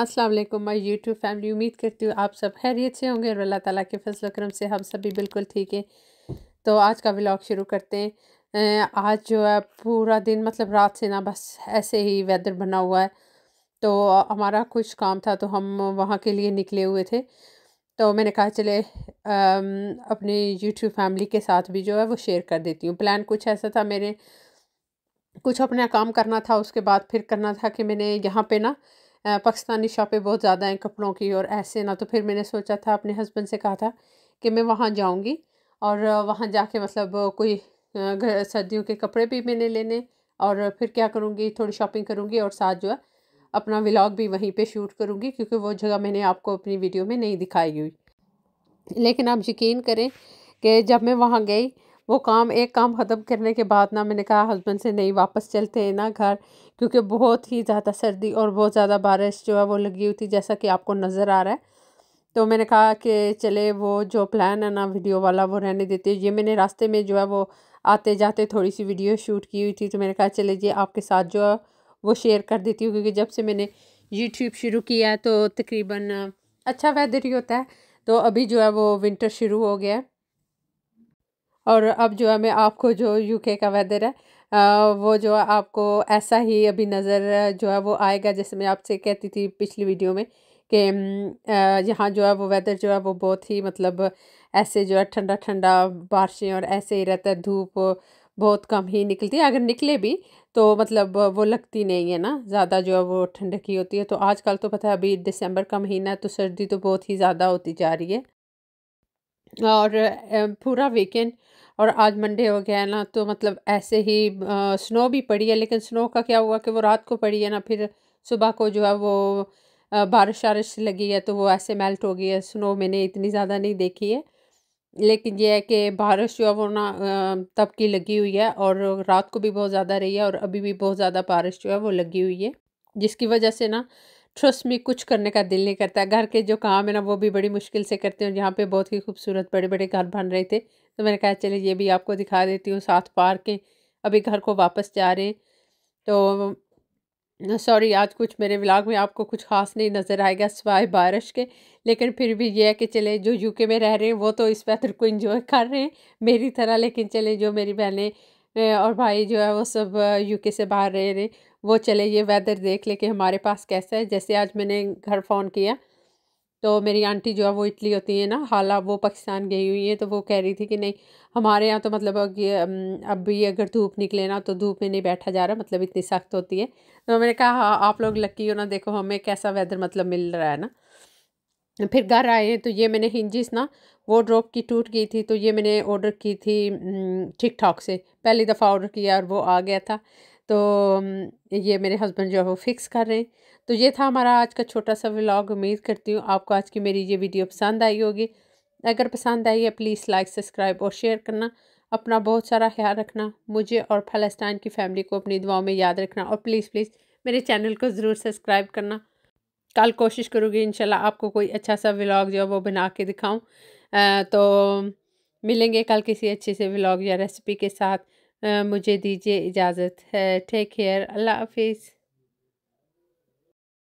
अस्सलाम वालेकुम my YouTube family उम्मीद करती हूँ आप सब खैरियत से होंगे और अल्लाह ताला के फजल करम से हम सभी बिल्कुल ठीक हैं तो आज का व्लॉग शुरू करते हैं आज जो है पूरा दिन मतलब रात से ना बस ऐसे ही वेदर बना हुआ है तो हमारा कुछ काम था तो हम वहाँ के लिए निकले हुए थे तो मैंने कहा चले अपने यूट्यूब फैमिली के साथ भी जो है वो शेयर कर देती हूँ प्लान कुछ ऐसा था मेरे कुछ अपना काम करना था उसके बाद फिर करना था कि मैंने यहाँ पर ना पाकिस्तानी शॉपें बहुत ज़्यादा हैं कपड़ों की और ऐसे ना तो फिर मैंने सोचा था अपने हस्बैंड से कहा था कि मैं वहाँ जाऊँगी और वहाँ जाके मतलब कोई सर्दियों के कपड़े भी मैंने लेने और फिर क्या करूँगी थोड़ी शॉपिंग करूँगी और साथ जो है अपना व्लॉग भी वहीं पे शूट करूँगी क्योंकि वो जगह मैंने आपको अपनी वीडियो में नहीं दिखाई हुई लेकिन आप यकीन करें कि जब मैं वहाँ गई वो काम एक काम ख़त्म करने के बाद ना मैंने कहा हस्बैंड से नहीं वापस चलते हैं ना घर क्योंकि बहुत ही ज़्यादा सर्दी और बहुत ज़्यादा बारिश जो है वो लगी हुई थी जैसा कि आपको नज़र आ रहा है तो मैंने कहा कि चले वो जो प्लान है ना वीडियो वाला वो रहने देते ये मैंने रास्ते में जो है वो आते जाते थोड़ी सी वीडियो शूट की हुई थी तो मैंने कहा चले जी आपके साथ जो है वो शेयर कर देती हूँ क्योंकि जब से मैंने यूट्यूब शुरू किया है तो तकरीबन अच्छा वेदर ही होता है तो अभी जो है वो विंटर शुरू हो गया है और अब जो है मैं आपको जो यूके का वेदर है आ, वो जो है आपको ऐसा ही अभी नज़र जो है वो आएगा जैसे मैं आपसे कहती थी पिछली वीडियो में कि यहाँ जो है वो वेदर जो है वो बहुत ही मतलब ऐसे जो है ठंडा ठंडा बारिशें और ऐसे ही रहता है धूप बहुत कम ही निकलती है अगर निकले भी तो मतलब वो लगती नहीं है ना ज़्यादा जो है वो ठंड की होती है तो आजकल तो पता है अभी दिसंबर का महीना है तो सर्दी तो बहुत ही ज़्यादा होती जा रही है और पूरा वीकेंड और आज मंडे हो गया है ना तो मतलब ऐसे ही आ, स्नो भी पड़ी है लेकिन स्नो का क्या हुआ कि वो रात को पड़ी है ना फिर सुबह को जो है वो बारिश वारिश लगी है तो वो ऐसे मेल्ट हो गई है स्नो मैंने इतनी ज़्यादा नहीं देखी है लेकिन यह है कि बारिश जो है वो ना तब की लगी हुई है और रात को भी बहुत ज़्यादा रही है और अभी भी बहुत ज़्यादा बारिश जो है वो लगी हुई है जिसकी वजह से ना ट्रस्ट में कुछ करने का दिल नहीं करता घर के जो काम है ना वो भी बड़ी मुश्किल से करते हैं यहाँ पे बहुत ही खूबसूरत बड़े बड़े घर बन रहे थे तो मैंने कहा चले ये भी आपको दिखा देती हूँ साथ पार्क हैं अभी घर को वापस जा रहे हैं तो सॉरी आज कुछ मेरे व्लाग में आपको कुछ ख़ास नहीं नज़र आएगा सिवाय बारिश के लेकिन फिर भी ये है कि चले जो यूके में रह रहे हैं वो तो इस बेहतर को इन्जॉय कर रहे हैं मेरी तरह लेकिन चले जो मेरी बहनें और भाई जो है वो सब यूके से बाहर रह रहे वो चले ये वेदर देख ले कि हमारे पास कैसा है जैसे आज मैंने घर फ़ोन किया तो मेरी आंटी जो है वो इटली होती है ना हाला वो पाकिस्तान गई हुई है तो वो कह रही थी कि नहीं हमारे यहाँ तो मतलब अब भी अगर धूप निकले ना तो धूप में नहीं बैठा जा रहा मतलब इतनी सख्त होती है तो मैंने कहा हाँ, आप लोग लकी हो ना देखो हमें कैसा वेदर मतलब मिल रहा है ना फिर घर आए तो ये मैंने हिंजिस ना वो ड्रॉप की टूट गई थी तो ये मैंने ऑर्डर की थी ठीक ठाक से पहली दफ़ा ऑर्डर किया और वो आ गया था तो ये मेरे हस्बैंड जो है वो फिक्स कर रहे हैं तो ये था हमारा आज का छोटा सा व्लॉग उम्मीद करती हूँ आपको आज की मेरी ये वीडियो पसंद आई होगी अगर पसंद आई है प्लीज़ लाइक सब्सक्राइब और शेयर करना अपना बहुत सारा ख्याल रखना मुझे और फलस्तान की फैमिली को अपनी दुआओं में याद रखना और प्लीज़ प्लीज़ मेरे चैनल को ज़रूर सब्सक्राइब करना कल कोशिश करूँगी इनशाला आपको कोई अच्छा सा व्लॉग जो है वो बना के दिखाऊँ तो मिलेंगे कल किसी अच्छे से व्लॉग या रेसिपी के साथ आ, मुझे दीजिए इजाज़त टेक केयर अल्लाह हाफिज़